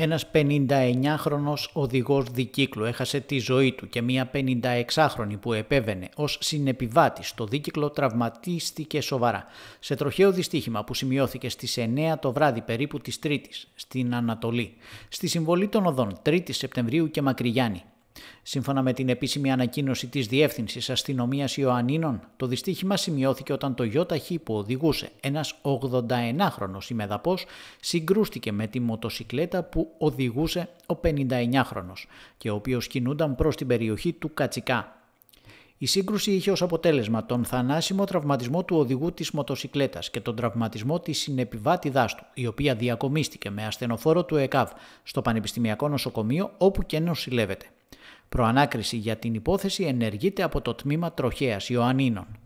Ένας 59χρονος οδηγός δικύκλου έχασε τη ζωή του και μια 56χρονη που επέβαινε ως συνεπιβάτης στο δίκυκλο τραυματίστηκε σοβαρά. Σε τροχαίο δυστύχημα που σημειώθηκε στις 9 το βράδυ περίπου της Τρίτης στην Ανατολή, στη συμβολή των οδών Σεπτεμβρίου και Μακρυγιάννη. Σύμφωνα με την επίσημη ανακοίνωση της Διεύθυνσης Αστυνομίας Ιωαννίνων, το δυστύχημα σημειώθηκε όταν το ΙΧ που οδηγούσε ένας 89χρονο ημεδαπός συγκρούστηκε με τη μοτοσυκλέτα που οδηγούσε ο 59χρονο και ο οποίος κινούνταν προς την περιοχή του Κατσικά. Η σύγκρουση είχε ως αποτέλεσμα τον θανάσιμο τραυματισμό του οδηγού της μοτοσυκλέτας και τον τραυματισμό της συνεπιβάτηδάς του, η οποία διακομίστηκε με ασθενοφόρο του ΕΚΑΒ στο Πανεπιστημιακό Νοσοκομείο όπου και νοσηλεύεται. Προανάκριση για την υπόθεση ενεργείται από το τμήμα Τροχέας Ιωαννίνων.